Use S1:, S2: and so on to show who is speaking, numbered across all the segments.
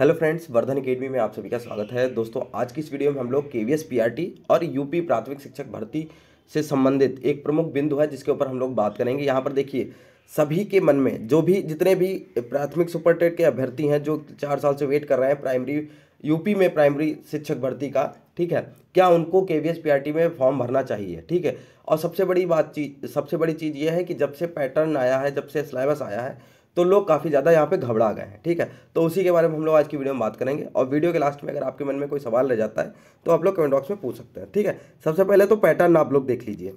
S1: hello friends Vardhan academy में आप सभी का स्वागत है दोस्तों आज की इस वीडियो में हम लोग के वी और यूपी प्राथमिक शिक्षक भर्ती से संबंधित एक प्रमुख बिंदु है जिसके ऊपर हम लोग बात करेंगे यहाँ पर देखिए सभी के मन में जो भी जितने भी प्राथमिक सुपर टेट के अभ्यर्थी हैं जो चार साल से वेट कर रहे हैं प्राइमरी यूपी में प्राइमरी शिक्षक भर्ती का ठीक है क्या उनको के वी में फॉर्म भरना चाहिए ठीक है और सबसे बड़ी बात चीज सबसे बड़ी चीज़ ये है कि जब से पैटर्न आया है जब से सिलेबस आया है तो लोग काफ़ी ज़्यादा यहाँ पे घबरा गए हैं ठीक है तो उसी के बारे में हम लोग आज की वीडियो में बात करेंगे और वीडियो के लास्ट में अगर आपके मन में कोई सवाल रह जाता है तो आप लोग कमेंट बॉक्स में पूछ सकते हैं ठीक है सबसे पहले तो पैटर्न आप लोग देख लीजिए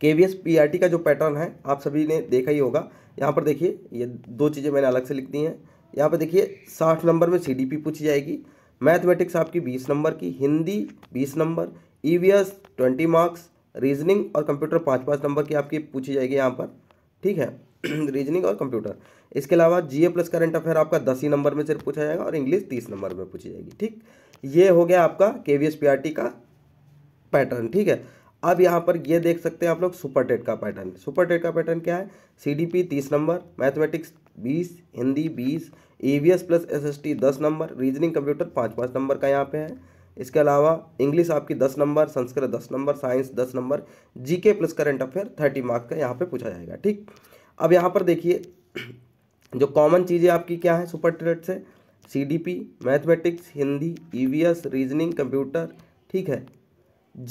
S1: K V S P R T का जो पैटर्न है आप सभी ने देखा ही होगा यहाँ पर देखिए ये दो चीज़ें मैंने अलग से लिख दी हैं यहाँ पर देखिए साठ नंबर में सी डी पी पूछी जाएगी मैथमेटिक्स आपकी बीस नंबर की हिंदी बीस number E V S twenty marks reasoning और कंप्यूटर पाँच पाँच नंबर की आपकी पूछी जाएगी यहाँ पर ठीक है रीजनिंग और कंप्यूटर इसके अलावा ए प्लस करंट अफेयर आपका दस ही नंबर में सिर्फ पूछा जाएगा और इंग्लिश तीस नंबर में पूछी जाएगी ठीक ये हो गया आपका के वी का पैटर्न ठीक है अब यहाँ पर ये देख सकते हैं आप लोग सुपर टेट का पैटर्न सुपर टेट का पैटर्न क्या है सी डी पी तीस नंबर मैथमेटिक्स बीस हिंदी बीस E V S plus S S T दस नंबर रीजनिंग कंप्यूटर पाँच पाँच नंबर का यहाँ पे है इसके अलावा इंग्लिश आपकी दस नंबर संस्कृत दस नंबर साइंस दस number G K plus current affair thirty marks का यहाँ पर पूछा जाएगा ठीक अब यहाँ पर देखिए जो कॉमन चीज़ें आपकी क्या है सुपर ट्रेड से C D P mathematics Hindi E V S reasoning computer ठीक है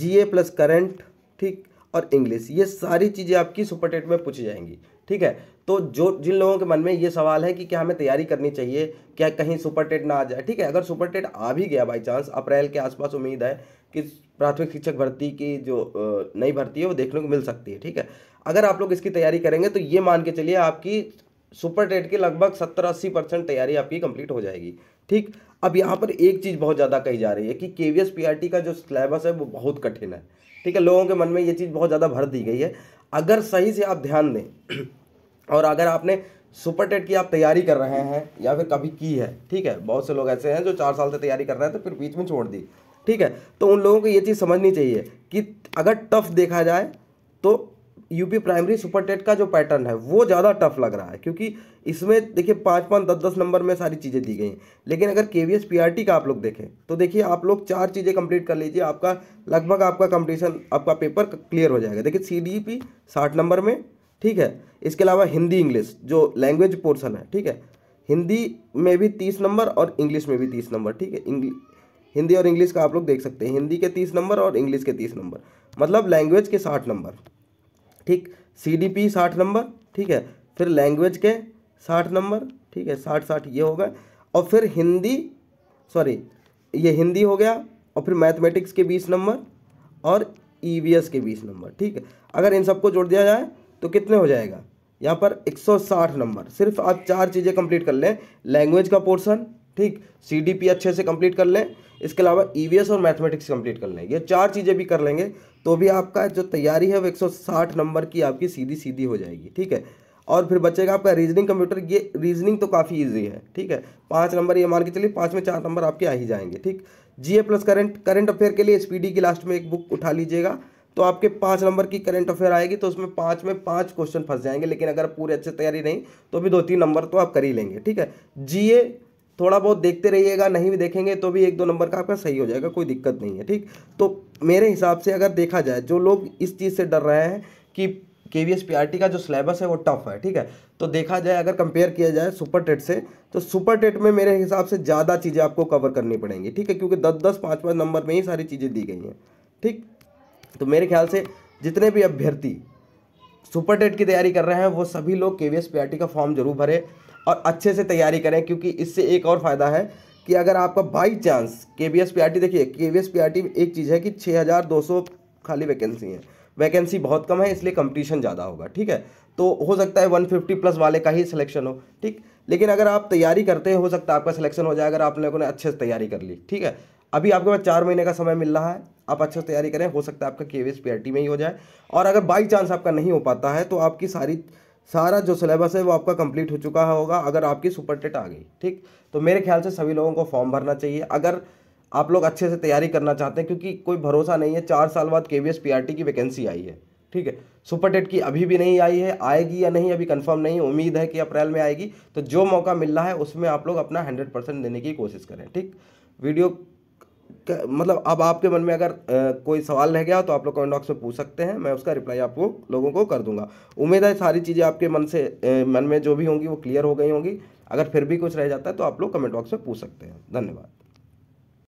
S1: जी ए प्लस करेंट ठीक और इंग्लिश ये सारी चीज़ें आपकी सुपर टेट में पूछी जाएंगी ठीक है तो जो जिन लोगों के मन में ये सवाल है कि क्या हमें तैयारी करनी चाहिए क्या कहीं सुपर टेट ना आ जाए ठीक है अगर सुपर टेट आ भी गया बाई चांस अप्रैल के आसपास उम्मीद है कि प्राथमिक शिक्षक भर्ती की जो नई भर्ती है वो देखने को मिल सकती है ठीक है अगर आप लोग इसकी तैयारी करेंगे तो ये मान के चलिए आपकी सुपर टेट की लगभग सत्तर अस्सी परसेंट तैयारी आपकी कंप्लीट हो जाएगी ठीक अब यहाँ पर एक चीज़ बहुत ज़्यादा कही जा रही है कि के वी का जो सिलेबस है वो बहुत कठिन है ठीक है लोगों के मन में ये चीज़ बहुत ज़्यादा भर दी गई है अगर सही से आप ध्यान दें और अगर आपने सुपर टेट की आप तैयारी कर रहे हैं या फिर कभी की है ठीक है बहुत से लोग ऐसे हैं जो चार साल से तैयारी कर रहे हैं तो फिर बीच में छोड़ दी ठीक है तो उन लोगों को ये चीज़ समझनी चाहिए कि अगर टफ देखा जाए तो यूपी प्राइमरी सुपर टेट का जो पैटर्न है वो ज़्यादा टफ लग रहा है क्योंकि इसमें देखिए पाँच पाँच दस दस नंबर में सारी चीज़ें दी गई हैं लेकिन अगर K V S P R T का आप लोग देखें तो देखिए आप लोग चार चीज़ें कंप्लीट कर लीजिए आपका लगभग आपका कंपटीशन आपका पेपर क्लियर हो जाएगा देखिए सी डी पी साठ नंबर में ठीक है इसके अलावा हिंदी इंग्लिश जो लैंग्वेज पोर्सन है ठीक है हिंदी में भी तीस नंबर और इंग्लिश में भी तीस नंबर ठीक है इंग्लिश हिंदी और इंग्लिश का आप लोग देख सकते हैं हिंदी के तीस नंबर और इंग्लिश के तीस नंबर मतलब लैंग्वेज के साठ नंबर ठीक सी डी पी साठ नंबर ठीक है फिर लैंग्वेज के साठ नंबर ठीक है साठ साठ ये हो गए और फिर हिंदी सॉरी ये हिंदी हो गया और फिर मैथमेटिक्स के बीस नंबर और ई वी एस के बीस नंबर ठीक है अगर इन सबको जोड़ दिया जाए तो कितने हो जाएगा यहाँ पर 160 नंबर सिर्फ आप चार चीज़ें कंप्लीट कर लें लैंग्वेज का पोर्शन ठीक सीडीपी अच्छे से कंप्लीट कर लें इसके अलावा ईवीएस e और मैथमेटिक्स कंप्लीट कर लें ये चार चीज़ें भी कर लेंगे तो भी आपका जो तैयारी है वो 160 नंबर की आपकी सीधी सीधी हो जाएगी ठीक है और फिर बचेगा आपका रीजनिंग कंप्यूटर ये रीजनिंग तो काफ़ी ईजी है ठीक है पाँच नंबर ये मान के चलिए पाँच में चार नंबर आपके आ ही जाएंगे ठीक G plus current current affair के लिए एस की लास्ट में एक बुक उठा लीजिएगा तो आपके पाँच नंबर की करंट अफेयर आएगी तो उसमें पाँच में पाँच क्वेश्चन फंस जाएंगे लेकिन अगर पूरी अच्छी तैयारी नहीं तो भी दो तीन नंबर तो आप कर ही लेंगे ठीक है जी थोड़ा बहुत देखते रहिएगा नहीं भी देखेंगे तो भी एक दो नंबर का आपका सही हो जाएगा कोई दिक्कत नहीं है ठीक तो मेरे हिसाब से अगर देखा जाए जो लोग इस चीज़ से डर रहे हैं कि K V S P R T का जो सिलेबस है वो टफ है ठीक है तो देखा जाए अगर कंपेयर किया जाए सुपर टेट से तो सुपर टेट में मेरे हिसाब से ज़्यादा चीज़ें आपको कवर करनी पड़ेंगी ठीक है क्योंकि दस दस पाँच पाँच नंबर में ही सारी चीज़ें दी गई हैं ठीक तो मेरे ख्याल से जितने भी अभ्यर्थी सुपर टेट की तैयारी कर रहे हैं वो सभी लोग K V S P R T का फॉर्म जरूर भरें और अच्छे से तैयारी करें क्योंकि इससे एक और फ़ायदा है कि अगर आपका by chance K B S P R T देखिए K B S P R T एक चीज़ है कि छः हज़ार दो सौ खाली वैकेंसी है वैकेंसी बहुत कम है इसलिए कंपटीशन ज़्यादा होगा ठीक है तो हो सकता है 150 प्लस वाले का ही सिलेक्शन हो ठीक लेकिन अगर आप तैयारी करते हैं हो सकता है आपका सिलेक्शन हो जाए अगर आप लोगों ने अच्छे से तैयारी कर ली ठीक है अभी आपके पास चार महीने का समय मिल रहा है आप अच्छे से तैयारी करें हो सकता है आपका के वी में ही हो जाए और अगर बाई चांस आपका नहीं हो पाता है तो आपकी सारी सारा जो सिलेबस है वो आपका कंप्लीट हो चुका होगा अगर आपकी सुपर टेट आ गई ठीक तो मेरे ख्याल से सभी लोगों को फॉर्म भरना चाहिए अगर आप लोग अच्छे से तैयारी करना चाहते हैं क्योंकि कोई भरोसा नहीं है चार साल बाद K V S P R T की वैकेंसी आई है ठीक है सुपर टेट की अभी भी नहीं आई है आएगी या नहीं अभी कंफर्म नहीं उम्मीद है कि अप्रैल में आएगी तो जो मौका मिल रहा है उसमें आप लोग अपना हंड्रेड परसेंट देने की कोशिश करें ठीक वीडियो मतलब अब आपके मन में अगर आ, कोई सवाल रह गया तो आप लोग कमेंट बॉक्स में पूछ सकते हैं मैं उसका रिप्लाई आपको लोगों को कर दूंगा उम्मीद है सारी चीज़ें आपके मन से मन में जो भी होंगी वो क्लियर हो गई होंगी अगर फिर भी कुछ रह जाता है तो आप लोग कमेंट बॉक्स में पूछ सकते हैं धन्यवाद